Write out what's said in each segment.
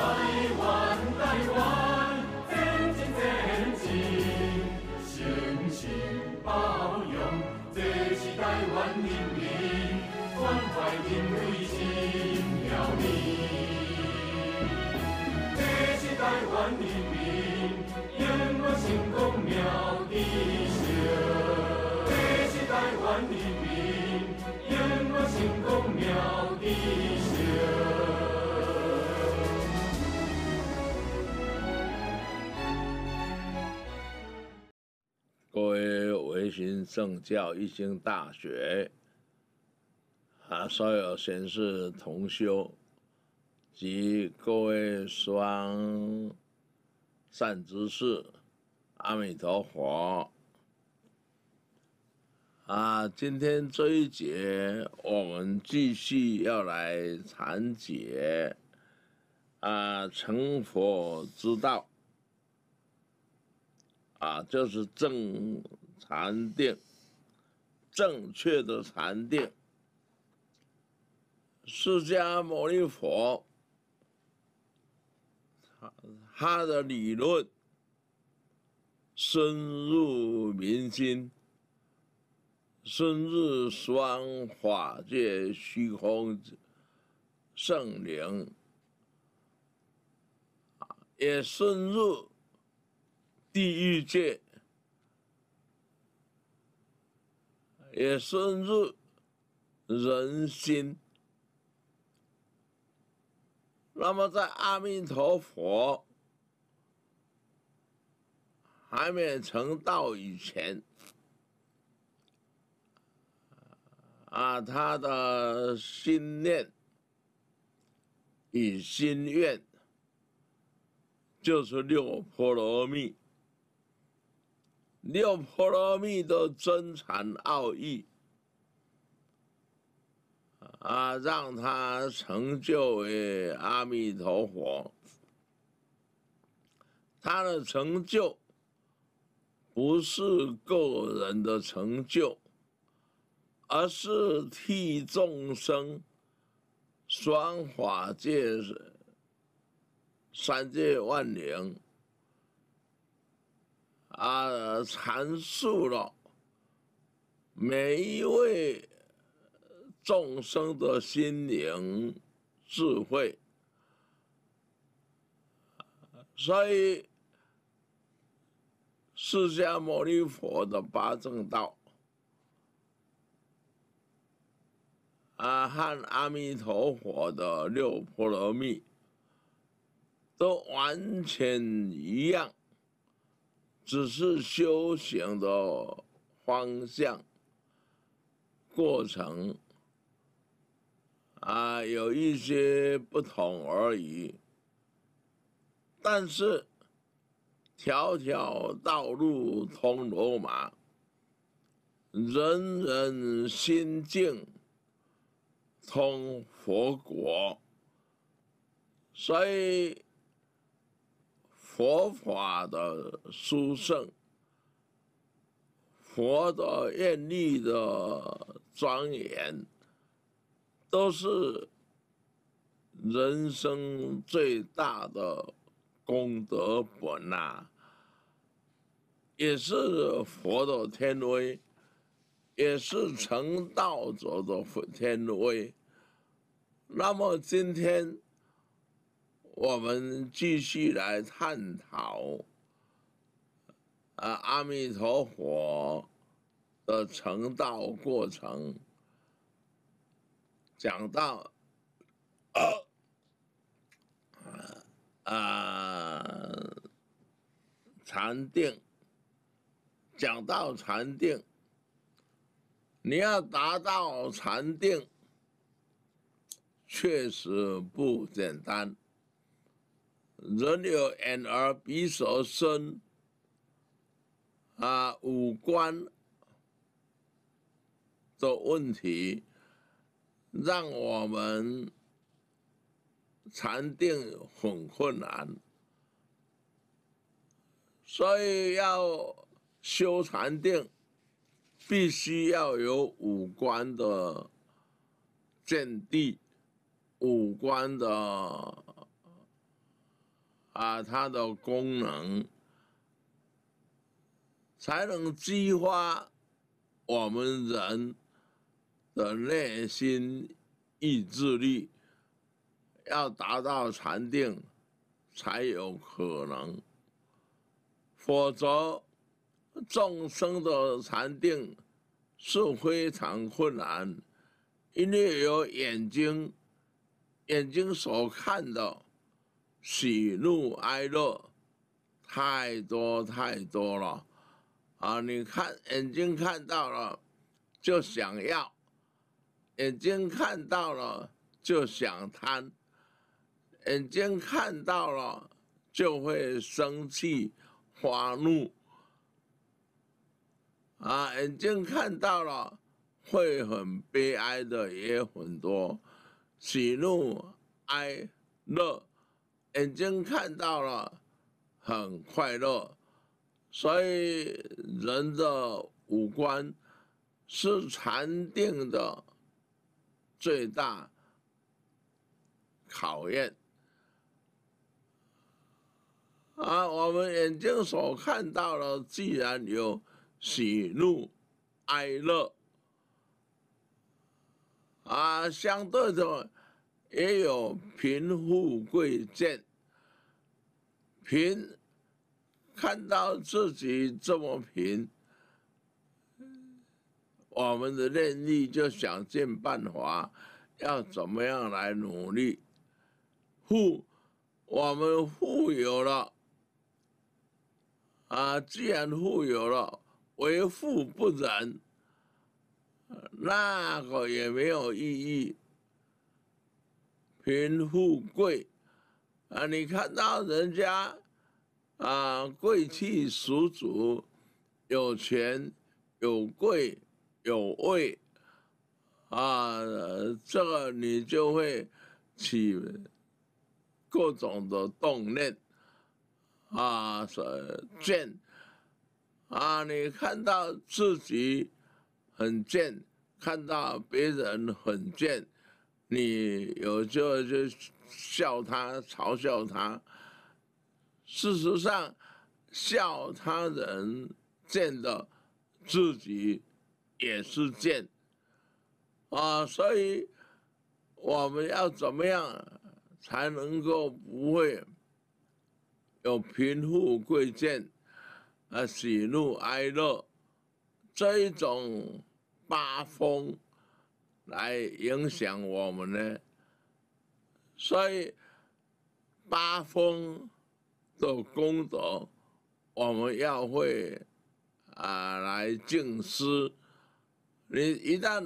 台湾，台湾，真真真进，星星包容。这是再厉，人民关怀的归心，这是再接人。寻圣教，一经大学，啊，所有贤士同修及各位双善知识，阿弥陀佛！啊，今天这一节我们继续要来讲解啊成佛之道，啊，就是正。禅定，正确的禅定。释迦牟尼佛，他的理论深入民心，深入双法界虚空圣灵，也深入地狱界。也深入人心。那么，在阿弥陀佛还没成道以前，啊，他的心念与心愿就是六波罗蜜。六波罗蜜多真禅奥义，啊，让他成就为阿弥陀佛。他的成就不是个人的成就，而是替众生、双法界、三界万灵。啊，阐述了每一位众生的心灵智慧，所以释迦牟尼佛的八正道，啊，和阿弥陀佛的六波罗蜜都完全一样。只是修行的方向、过程啊，有一些不同而已。但是，条条道路通罗马，人人心境通佛国，所以。佛法的殊胜，佛的愿力的庄严，都是人生最大的功德本呐，也是佛的天威，也是成道者的天威。那么今天。我们继续来探讨，阿弥陀佛的成道过程。讲到，啊啊，禅定。讲到禅定，你要达到禅定，确实不简单。人有眼耳鼻舌身啊五官的问题，让我们禅定很困难。所以要修禅定，必须要有五官的见地，五官的。啊，它的功能才能激发我们人的内心意志力，要达到禅定才有可能，否则众生的禅定是非常困难，因为有眼睛，眼睛所看到。喜怒哀乐太多太多了啊！你看眼睛看到了就想要，眼睛看到了就想贪，眼睛看到了就会生气发怒啊！眼睛看到了会很悲哀的也很多，喜怒哀乐。眼睛看到了，很快乐，所以人的五官是禅定的最大考验。啊，我们眼睛所看到的，既然有喜怒哀乐，啊，相对的也有贫富贵贱。贫，看到自己这么贫，我们的念力就想尽办法，要怎么样来努力？富，我们富有了，啊，既然富有了，为富不仁，那个也没有意义。贫富贵。啊，你看到人家啊，贵气十足，有钱，有贵，有位，啊，这个你就会起各种的动念啊，是贱，啊，你看到自己很贱，看到别人很贱，你有就就。笑他，嘲笑他。事实上，笑他人贱的，自己也是贱啊。所以，我们要怎么样才能够不会有贫富贵贱啊、喜怒哀乐这一种八风来影响我们呢？所以八风的功德，我们要会啊来静思。你一旦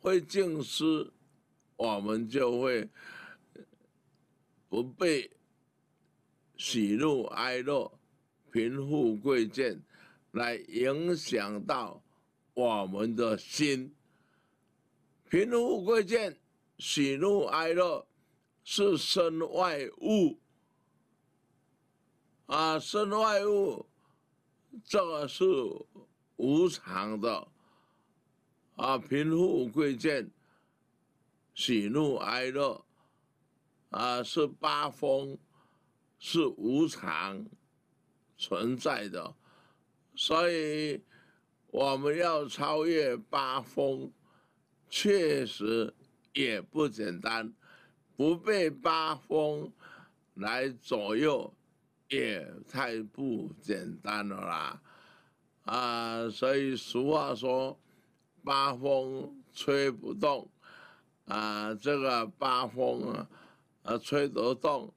会静思，我们就会不被喜怒哀乐、贫富贵贱来影响到我们的心。贫富贵贱、喜怒哀乐。是身外物，啊，身外物，这个是无常的，啊，贫富贵贱、喜怒哀乐，啊，是八风，是无常存在的，所以我们要超越八风，确实也不简单。不被八风来左右，也太不简单了啦！啊，所以俗话说：“八风吹不动，啊，这个八风啊，呃，吹得动，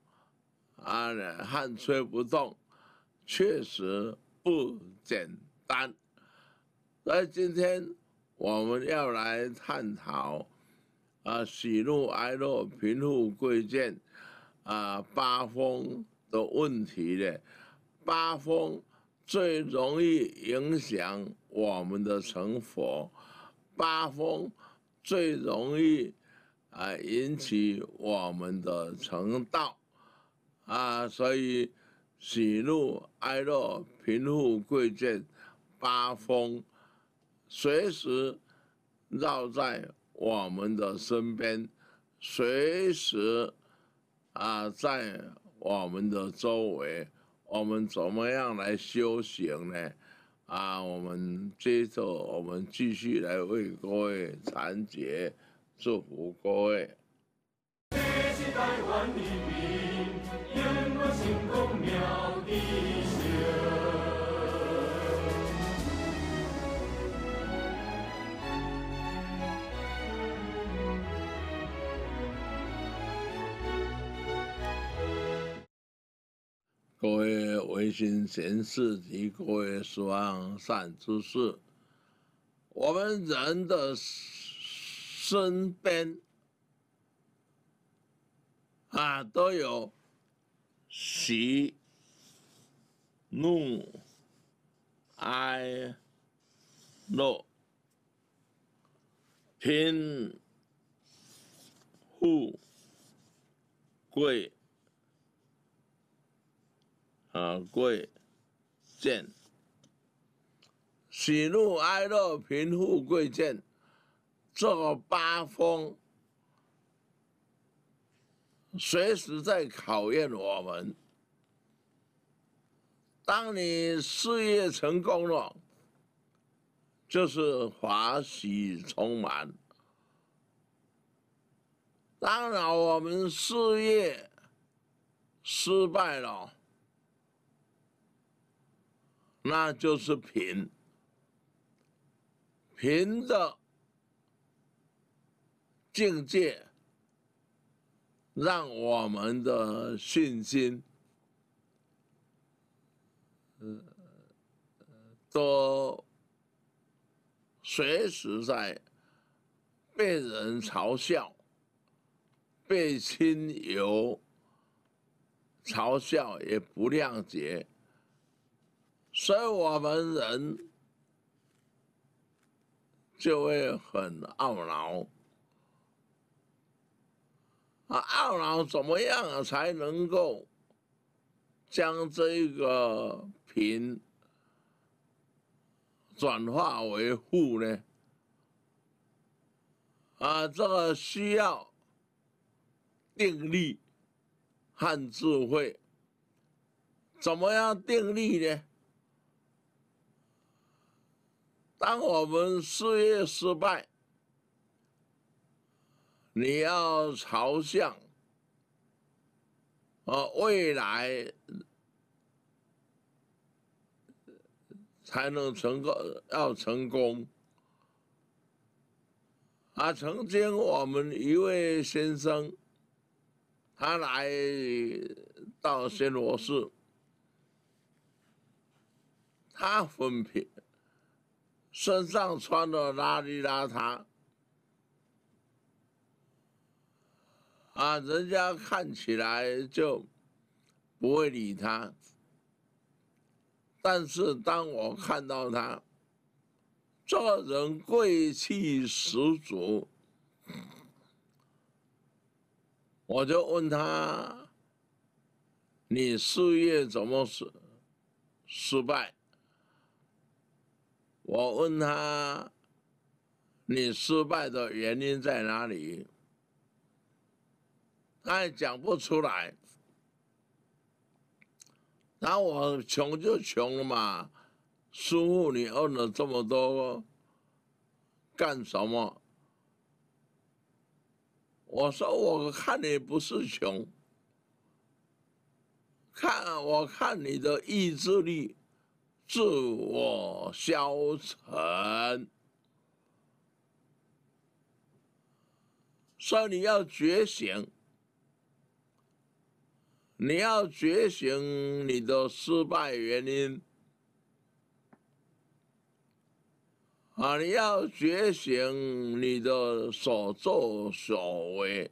啊，汗吹不动，确实不简单。”所以今天我们要来探讨。啊，喜怒哀乐、贫富贵贱，啊，八风的问题的，八风最容易影响我们的成佛，八风最容易啊引起我们的成道，啊，所以喜怒哀乐、贫富贵贱，八风随时绕在。我们的身边，随时，啊，在我们的周围，我们怎么样来修行呢？啊，我们接着，我们继续来为各位残疾祝福各位。各位唯心贤士及各月十行善之事，我们人的身边啊，都有喜、怒、哀、乐、贫、富、贵。啊，贵贱，喜怒哀乐，贫富贵贱，这个八风，随时在考验我们。当你事业成功了，就是华喜充满；当然，我们事业失败了。那就是平。平的境界，让我们的信心，呃，都随时在被人嘲笑、被亲友嘲笑，也不谅解。所以我们人就会很懊恼啊！懊恼怎么样才能够将这个贫转化为富呢？啊，这个需要定力和智慧。怎么样定力呢？当我们事业失败，你要朝向啊未来才能成功，要成功。啊，曾经我们一位先生，他来到新罗市，他分批。身上穿的邋里邋遢，啊，人家看起来就不会理他。但是当我看到他，做人贵气十足，我就问他：“你事业怎么失失败？”我问他：“你失败的原因在哪里？”他也讲不出来。那我穷就穷了嘛，师傅，你问了这么多，干什么？我说我看你不是穷，看我看你的意志力。自我消沉，所以你要觉醒，你要觉醒你的失败原因啊！你要觉醒你的所作所为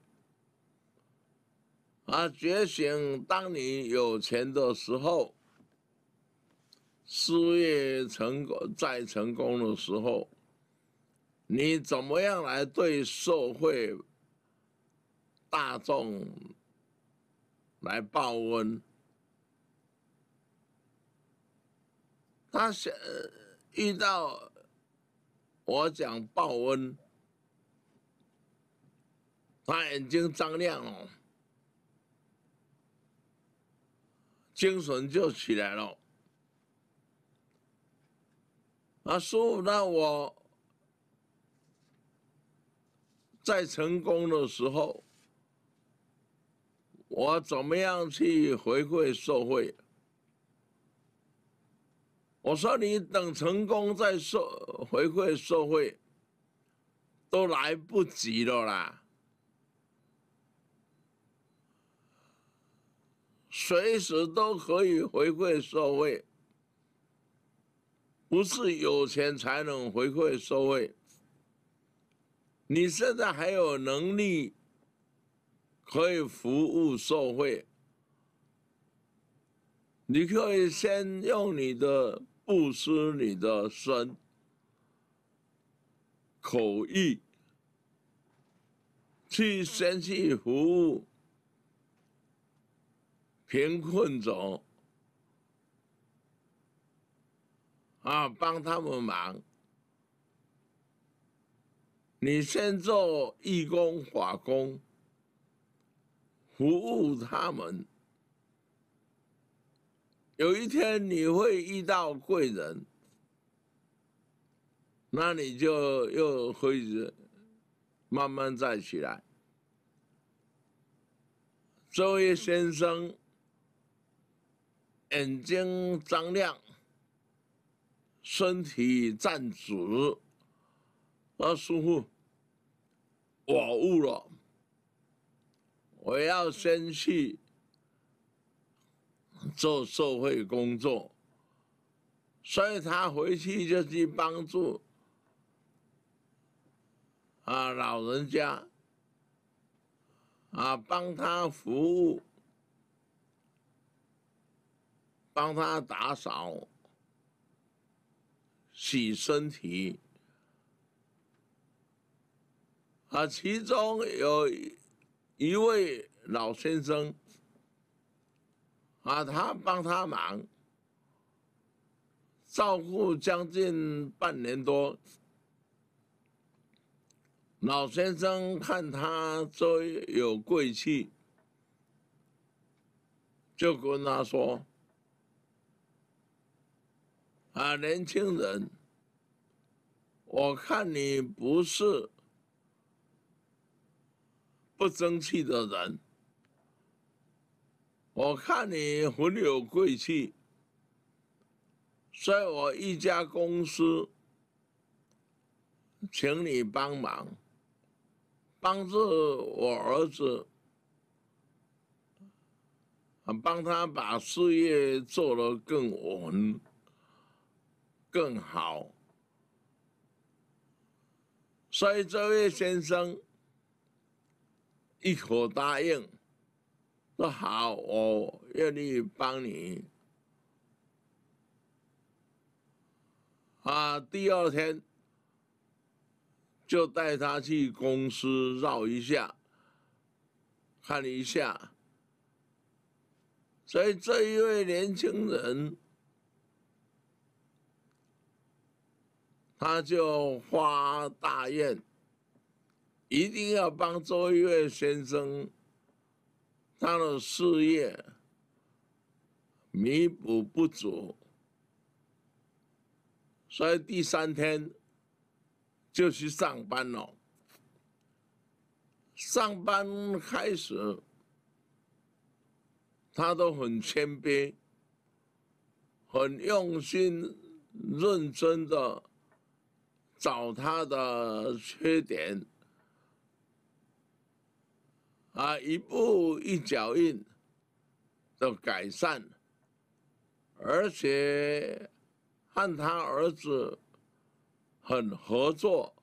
啊！觉醒，当你有钱的时候。事业成功再成功的时候，你怎么样来对社会大众来报恩？他想遇到我讲报恩，他眼睛张亮了，精神就起来了。啊，所那我，在成功的时候，我怎么样去回馈社会？我说你等成功再社回馈社会，都来不及了啦！随时都可以回馈社会。不是有钱才能回馈社会。你现在还有能力可以服务社会，你可以先用你的布施、你的身、口意去先去服务贫困者。啊，帮他们忙。你先做义工、法工，服务他们。有一天你会遇到贵人，那你就又会慢慢再起来。这位先生，眼睛张亮。身体站直，那师傅，我悟了，我要先去做社会工作，所以他回去就去帮助啊老人家，啊帮他服务，帮他打扫。洗身体，啊，其中有一位老先生，啊，他帮他忙，照顾将近半年多，老先生看他最有贵气，就跟他说，啊，年轻人。我看你不是不争气的人，我看你很有贵气，所以我一家公司，请你帮忙，帮助我儿子，帮他把事业做得更稳、更好。所以这位先生一口答应，说好，我愿意帮你。啊，第二天就带他去公司绕一下，看一下。所以这一位年轻人。他就发大愿，一定要帮周岳先生，他的事业弥补不足，所以第三天就去上班了。上班开始，他都很谦卑，很用心、认真的。找他的缺点，啊，一步一脚印的改善，而且和他儿子很合作，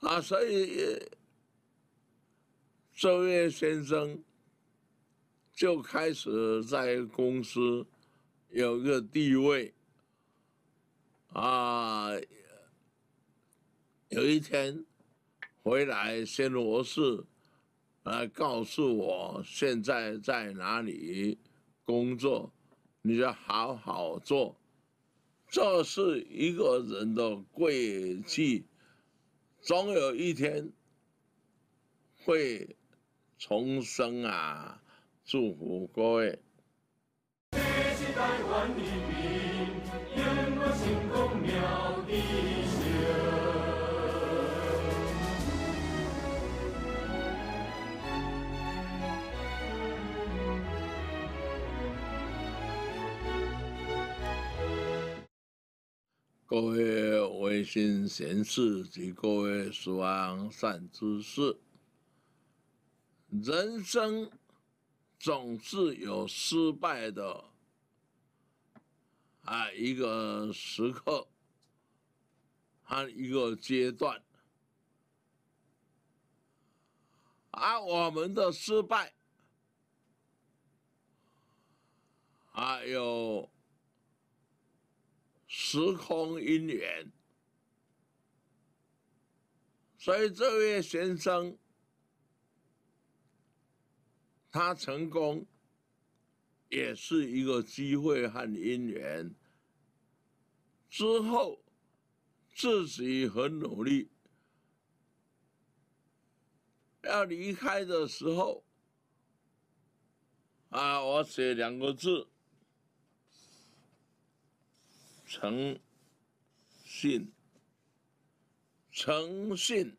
啊，所以这位先生就开始在公司有个地位。啊，有一天回来，仙罗寺，来告诉我现在在哪里工作，你要好好做，这是一个人的贵气，总有一天会重生啊！祝福各位。各位微信贤士及各位素王善知识，人生总是有失败的啊，一个时刻和一个阶段，而我们的失败啊有。时空因缘，所以这位先生他成功，也是一个机会和因缘。之后自己很努力，要离开的时候，啊，我写两个字。诚信，诚信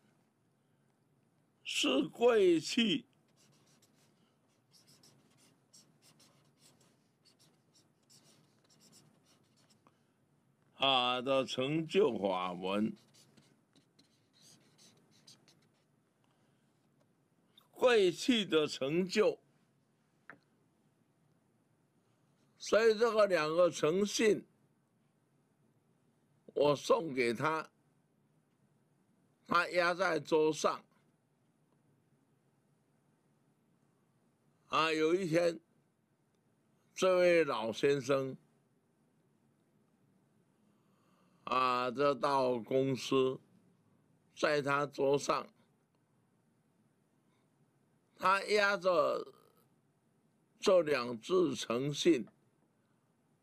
是贵气啊的成就法门，贵气的成就，所以这个两个诚信。我送给他，他压在桌上。啊，有一天，这位老先生，啊，这到公司，在他桌上，他压着这两字“诚信”，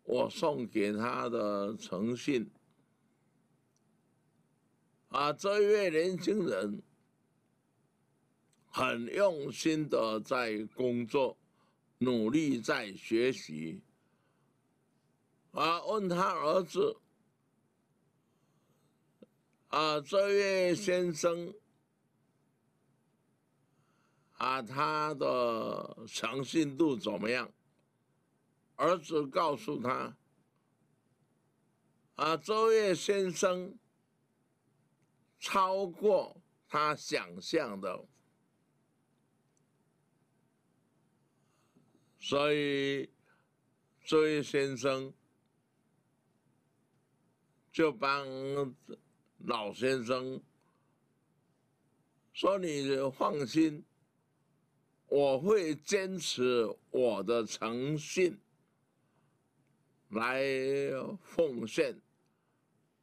我送给他的诚信。啊，这位年轻人很用心的在工作，努力在学习。啊，问他儿子：啊，这位先生，啊，他的诚信度怎么样？儿子告诉他：啊，这位先生。超过他想象的，所以这位先生就帮老先生说：“你放心，我会坚持我的诚信来奉献，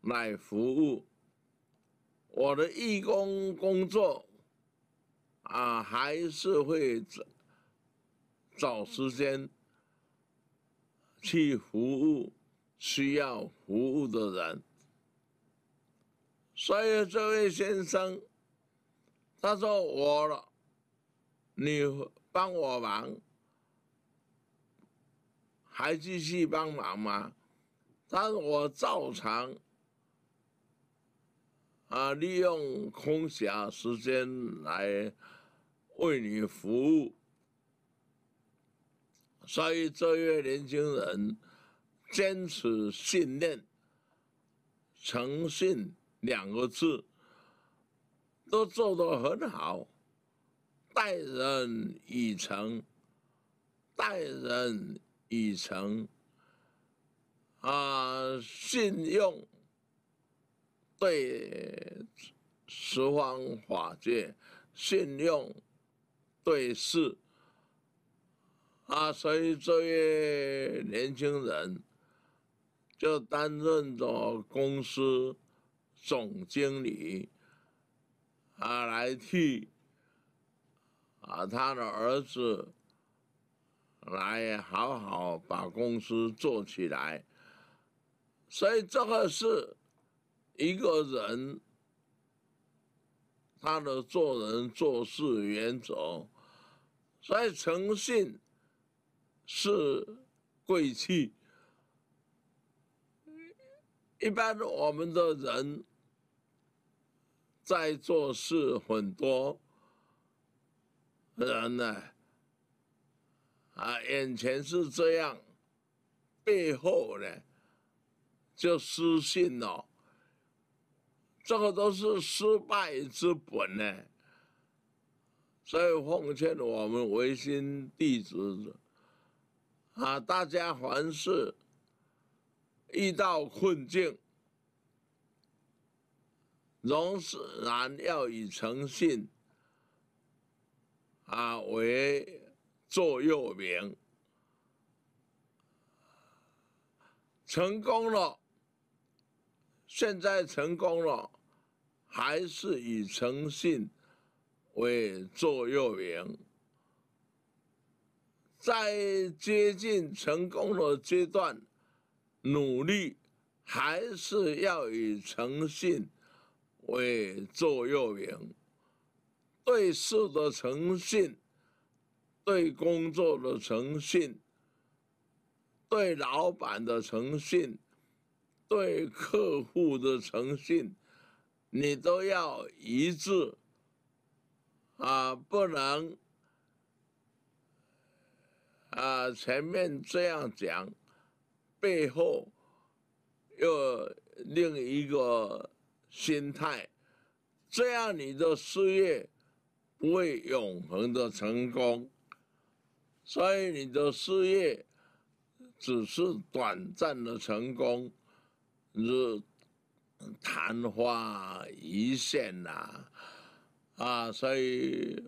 来服务。”我的义工工作，啊，还是会找找时间去服务需要服务的人。所以这位先生，他说我，了，你帮我忙，还继续帮忙吗？他说我照常。啊！利用空暇时间来为你服务。所以这些年轻人坚持信念、诚信两个字都做得很好，待人以诚，待人以诚，啊，信用。对十方法界信用，对视。啊，所以这位年轻人就担任着公司总经理，啊，来替啊他的儿子来好好把公司做起来，所以这个是。一个人，他的做人做事原则，所以诚信是贵气。一般我们的人在做事很多，人呢，啊，眼前是这样，背后呢就失信了。这个都是失败之本呢，所以奉劝我们维新弟子，啊，大家凡事遇到困境，仍是然要以诚信啊为座右铭，成功了，现在成功了。还是以诚信为座右铭，在接近成功的阶段，努力还是要以诚信为座右铭。对事的诚信，对工作的诚信，对老板的诚信，对客户的诚信。你都要一致啊，不能啊，前面这样讲，背后又另一个心态，这样你的事业不会永恒的成功，所以你的事业只是短暂的成功，是。昙花一现呐，啊！所以，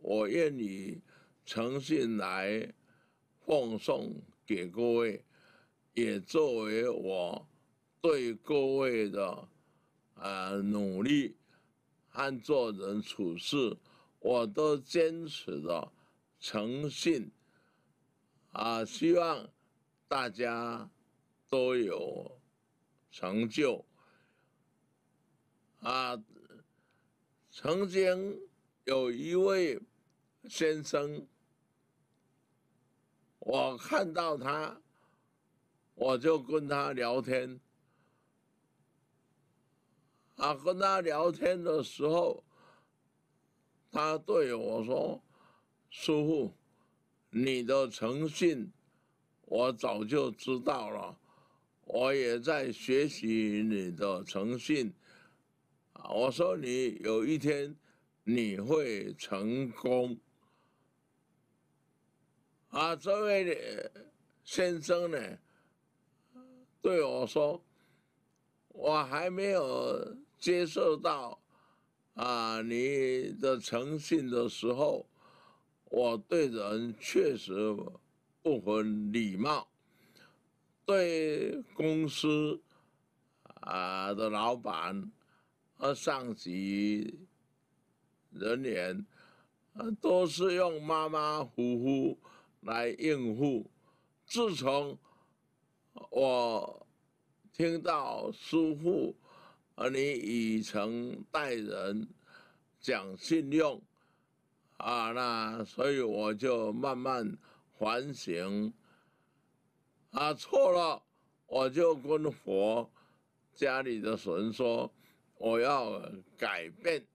我愿意诚信来奉送给各位，也作为我对各位的啊努力和做人处事，我都坚持的诚信啊！希望大家都有成就。啊，曾经有一位先生，我看到他，我就跟他聊天。啊，跟他聊天的时候，他对我说：“师傅，你的诚信，我早就知道了，我也在学习你的诚信。”啊！我说你有一天你会成功。啊，这位先生呢，对我说：“我还没有接受到啊你的诚信的时候，我对人确实不很礼貌，对公司啊的老板。”而上级人员，都是用马马虎虎来应付。自从我听到叔父，呃，你以诚待人，讲信用，啊，那所以我就慢慢反省。啊，错了，我就跟佛家里的神说。我要改变，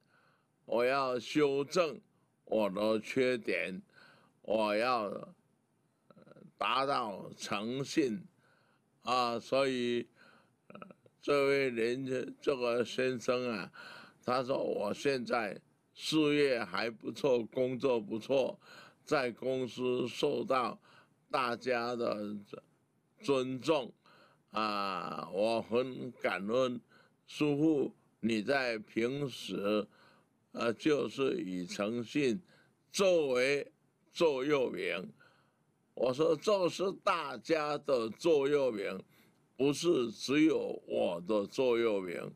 我要修正我的缺点，我要达到诚信啊！所以，这位人这个先生啊，他说我现在事业还不错，工作不错，在公司受到大家的尊重啊，我很感恩师傅你在平时，呃，就是以诚信作为座右铭。我说，这是大家的座右铭，不是只有我的座右铭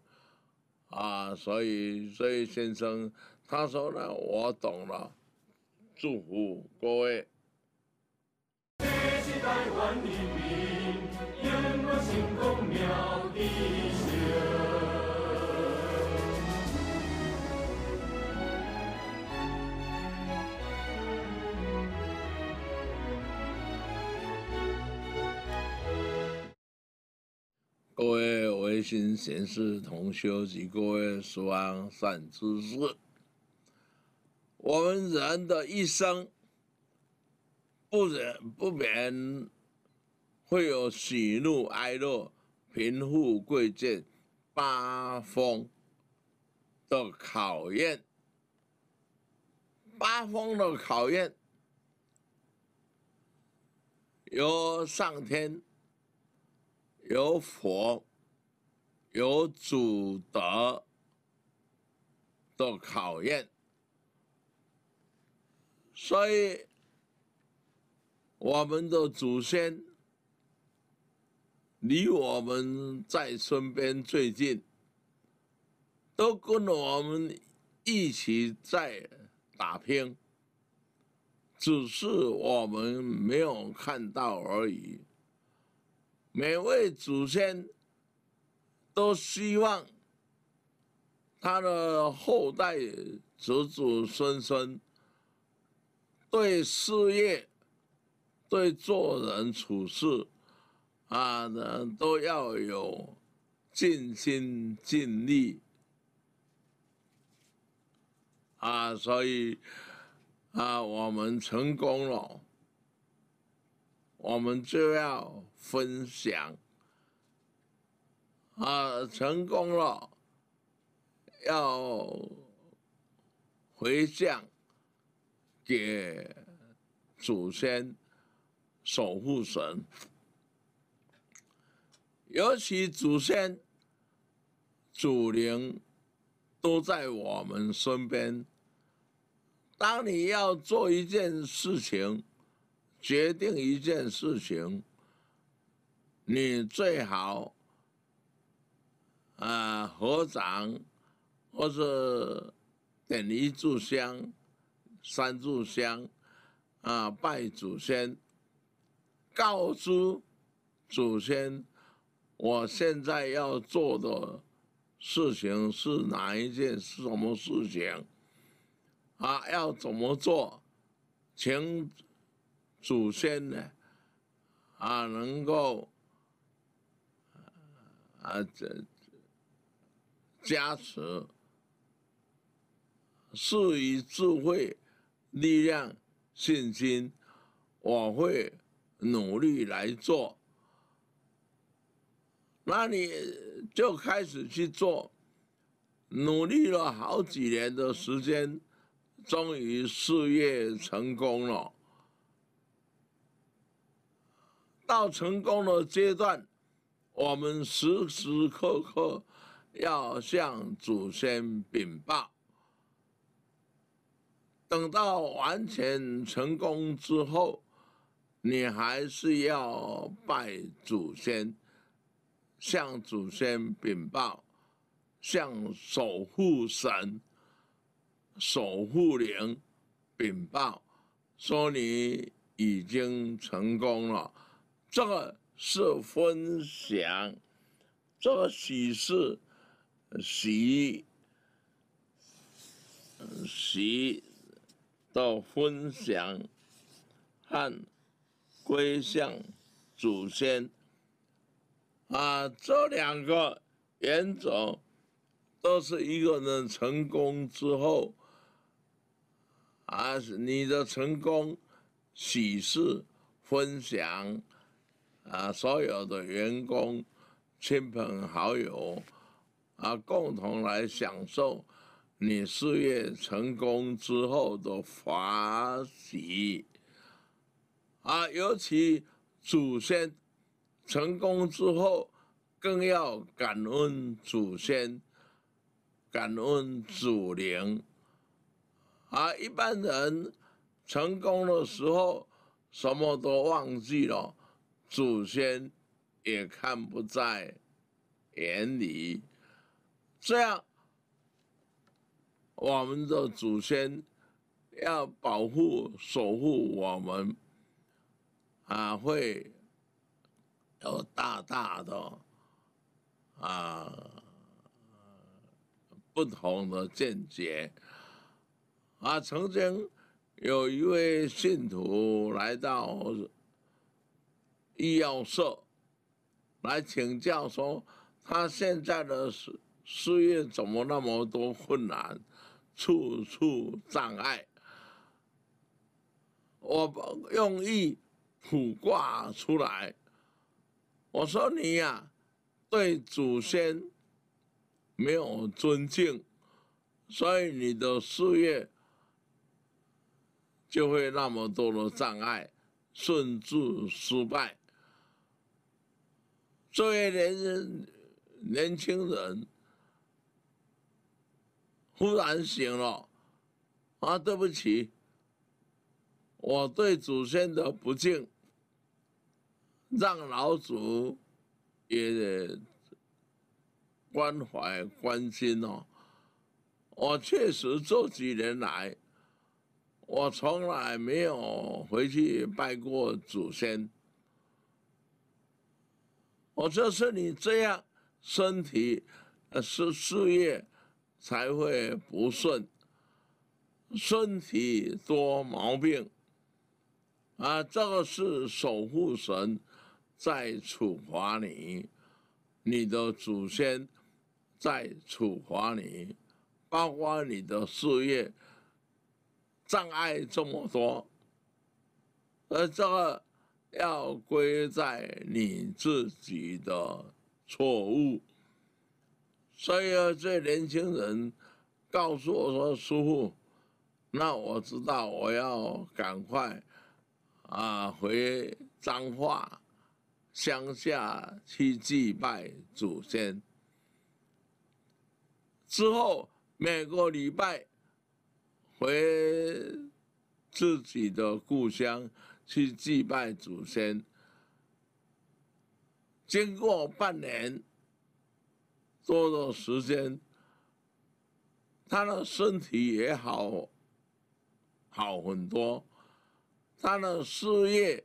啊。所以，所以先生他说呢，我懂了。祝福各位。各位唯心贤士同修及各位诸方善知识，我们人的一生，不忍不免会有喜怒哀乐、贫富贵贱、八风的考验。八风的考验，由上天。有佛，有祖德的考验，所以我们的祖先离我们在身边最近，都跟我们一起在打拼，只是我们没有看到而已。每位祖先都希望他的后代子子孙孙对事业、对做人处事啊，都要有尽心尽力啊，所以啊，我们成功了。我们就要分享，啊，成功了，要回向给祖先、守护神，尤其祖先、祖灵都在我们身边。当你要做一件事情，决定一件事情，你最好，啊，合掌，或者点一炷香、三炷香，啊，拜祖先，告知祖先，我现在要做的事情是哪一件什么事情？啊，要怎么做？请。祖先呢？啊，能够啊，这加持，赐予智慧、力量、信心，我会努力来做。那你就开始去做，努力了好几年的时间，终于事业成功了。到成功的阶段，我们时时刻刻要向祖先禀报。等到完全成功之后，你还是要拜祖先，向祖先禀报，向守护神、守护灵禀报，说你已经成功了。这个是分享，这个喜事，喜喜的分享和归向祖先啊，这两个原则都是一个人成功之后，啊，你的成功喜事分享。啊，所有的员工、亲朋好友啊，共同来享受你事业成功之后的法喜。啊，尤其祖先成功之后，更要感恩祖先、感恩祖灵。啊，一般人成功的时候，什么都忘记了。祖先也看不在眼里，这样我们的祖先要保护、守护我们，啊，会有大大的啊不同的见解。啊，曾经有一位信徒来到。医药社来请教说：“他现在的事事业怎么那么多困难，处处障碍？”我用意卜卦出来，我说：“你呀，对祖先没有尊敬，所以你的事业就会那么多的障碍，甚至失败。”作为年年年轻人，忽然醒了，啊，对不起，我对祖先的不敬，让老祖也关怀关心哦。我确实这几年来，我从来没有回去拜过祖先。我就是你这样，身体呃事事业才会不顺，身体多毛病啊！这个是守护神在处罚你，你的祖先在处罚你，包括你的事业障碍这么多，呃，这个。要归在你自己的错误。所以这年轻人告诉我说：“师傅，那我知道，我要赶快啊回彰化乡下去祭拜祖先。之后每个礼拜回自己的故乡。”去祭拜祖先，经过半年多的时间，他的身体也好好很多，他的事业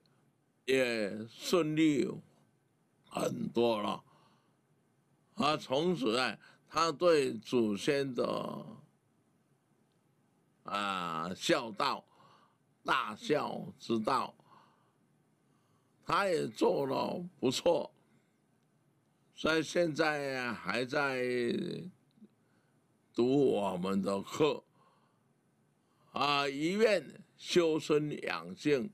也顺利很多了，而从此呢，他对祖先的啊孝道。大孝之道，他也做了不错，所以现在还在读我们的课，啊，一面修身养性，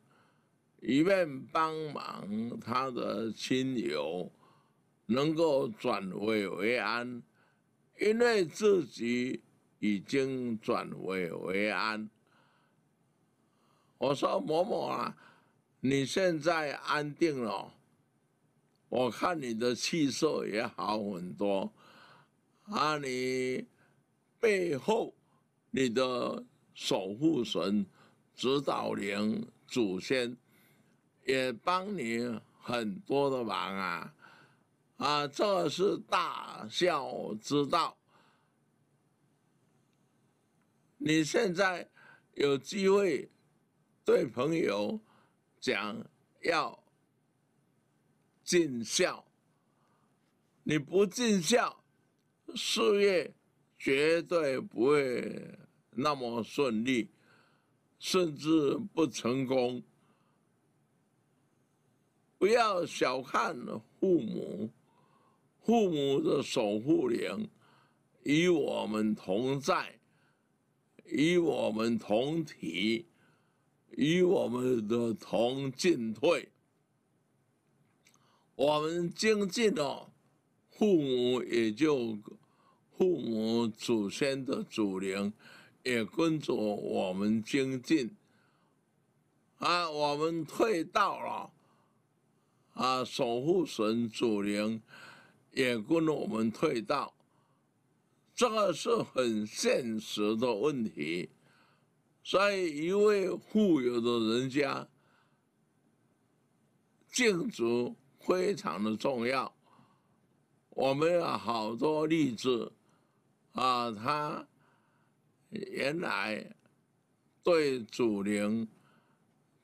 一面帮忙他的亲友能够转危为安，因为自己已经转危为安。我说某某啊，你现在安定了，我看你的气色也好很多，啊，你背后你的守护神、指导灵、祖先也帮你很多的忙啊，啊，这是大孝之道。你现在有机会。对朋友讲要尽孝，你不尽孝，事业绝对不会那么顺利，甚至不成功。不要小看父母，父母的守护灵与我们同在，与我们同体。与我们的同进退，我们精进哦，父母也就父母祖先的祖灵也跟着我们精进，啊，我们退道了，啊，守护神祖灵也跟着我们退道，这个是很现实的问题。所以，一位富有的人家敬祖非常的重要。我们有好多例子啊，他原来对祖灵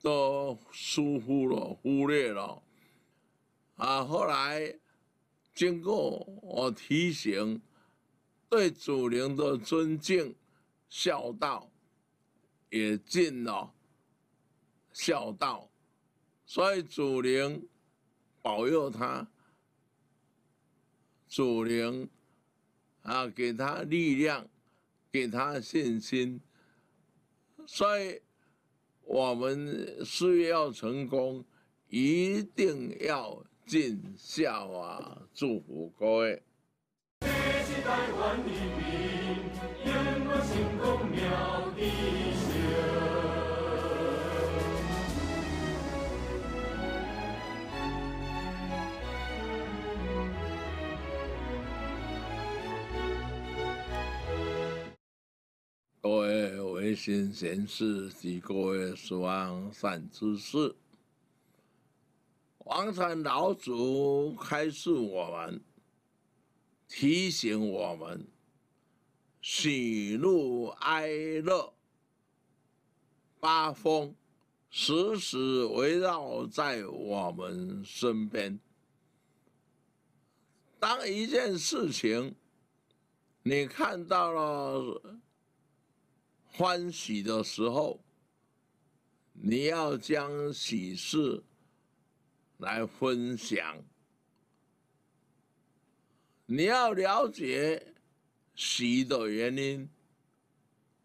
都疏忽了、忽略了啊。后来经过我提醒，对祖灵的尊敬、孝道。也尽了孝道，所以祖灵保佑他，祖灵啊给他力量，给他信心。所以我们事业要成功，一定要尽孝啊！祝福各位。各位唯心行事，是各位希望善知识、王禅老祖开示我们、提醒我们，喜怒哀乐八风时时围绕在我们身边。当一件事情，你看到了。欢喜的时候，你要将喜事来分享。你要了解喜的原因，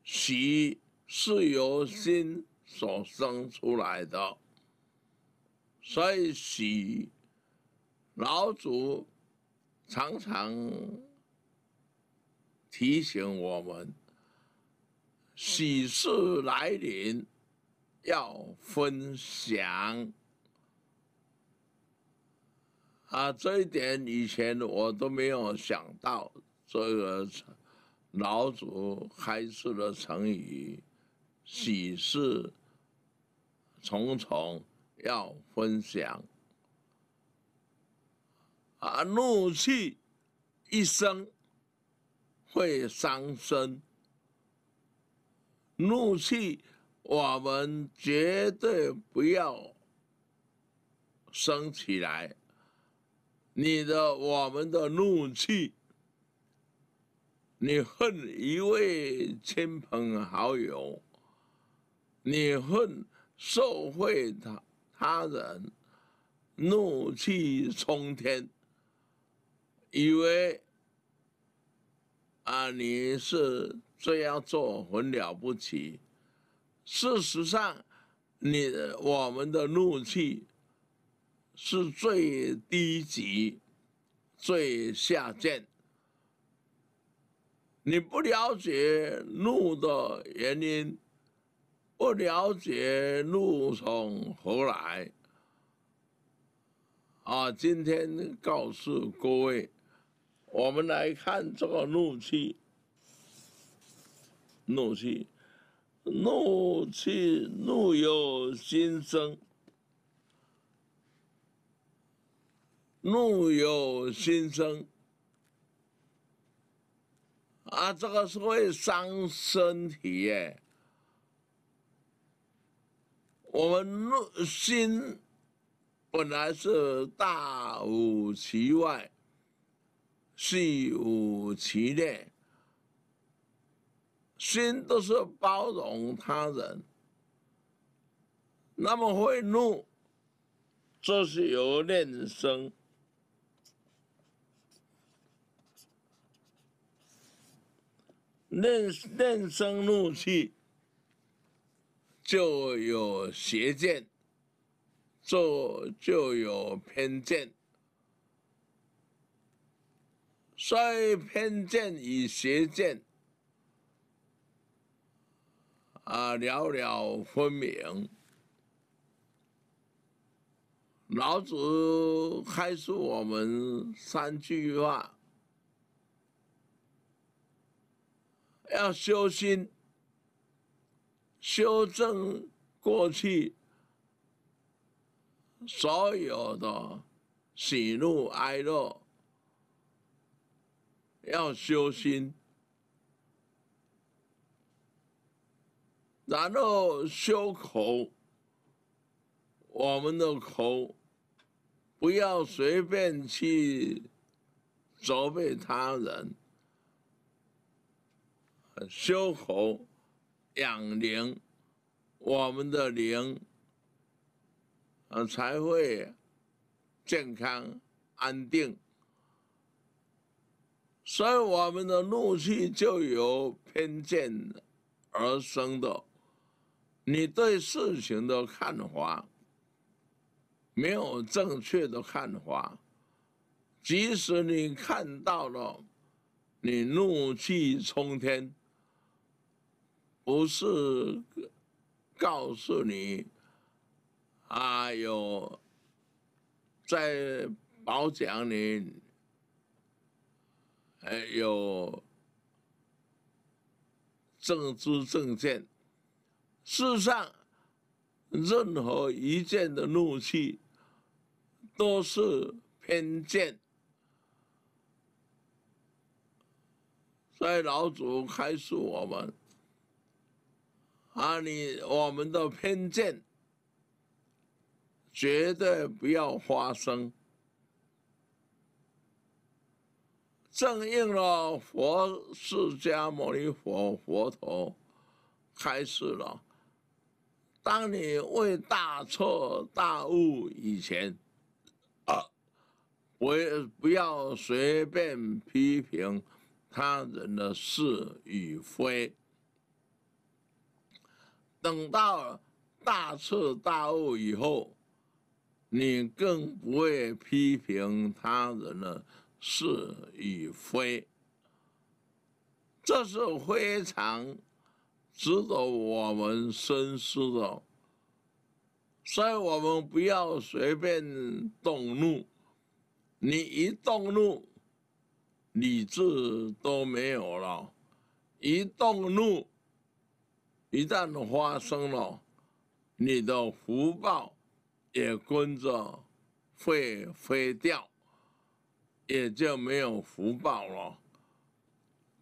喜是由心所生出来的，所以喜，老祖常常提醒我们。喜事来临，要分享。啊，这一点以前我都没有想到，这个老祖开出的成语：喜事重重要分享。啊，怒气一生会伤身。怒气，我们绝对不要升起来。你的我们的怒气，你恨一位亲朋好友，你恨受贿他他人，怒气冲天，以为啊你是。这样做很了不起。事实上，你我们的怒气是最低级、最下贱。你不了解怒的原因，不了解怒从何来。啊，今天告诉各位，我们来看这个怒气。怒气，怒气怒有心生，怒有心生啊！这个是会伤身体耶。我们怒心本来是大无其外，细无其内。心都是包容他人，那么会怒，这是由念生，念念生怒气，就有邪见，就就有偏见，所以偏见与邪见。啊，寥寥分明。老子开出我们三句话：要修心，修正过去所有的喜怒哀乐，要修心。然后修口，我们的口不要随便去责备他人，修口养灵，我们的灵啊才会健康安定，所以我们的怒气就由偏见而生的。你对事情的看法没有正确的看法，即使你看到了，你怒气冲天，不是告诉你，啊有在褒奖你，哎有正知正见。世上任何一件的怒气都是偏见，在老祖开示我们：啊，你我们的偏见绝对不要发生，正应了佛释迦牟尼佛佛陀开示了。当你为大错大悟以前，啊，不不要随便批评他人的是与非。等到大彻大悟以后，你更不会批评他人的是与非。这是非常。值得我们深思的，所以我们不要随便动怒。你一动怒，理智都没有了；一动怒，一旦发生了，你的福报也跟着会飞掉，也就没有福报了。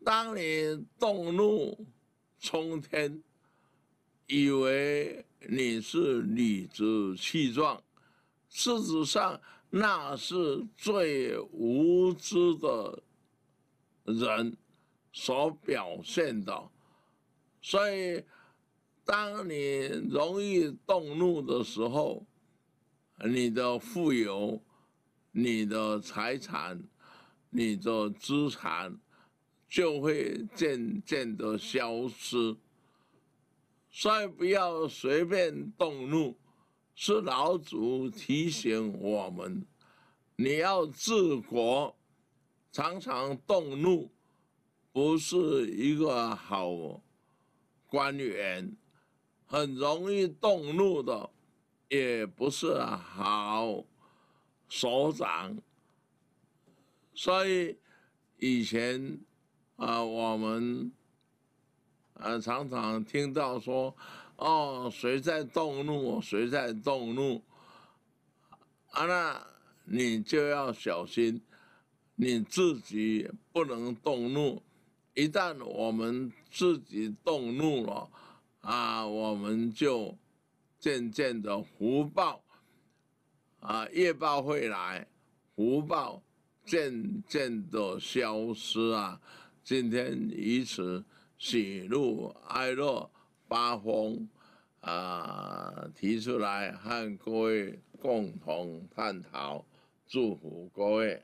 当你动怒，冲天，以为你是理直气壮，事实上那是最无知的人所表现的。所以，当你容易动怒的时候，你的富有、你的财产、你的资产。就会渐渐的消失。所以不要随便动怒，是老祖提醒我们：你要治国，常常动怒，不是一个好官员，很容易动怒的，也不是好所长。所以以前。啊，我们，常常听到说，哦，谁在动怒，谁在动怒，啊，那你就要小心，你自己不能动怒，一旦我们自己动怒了，啊，我们就渐渐的福报，啊，业报会来，福报渐渐的消失啊。今天以此喜怒哀乐八方啊，提出来和各位共同探讨，祝福各位。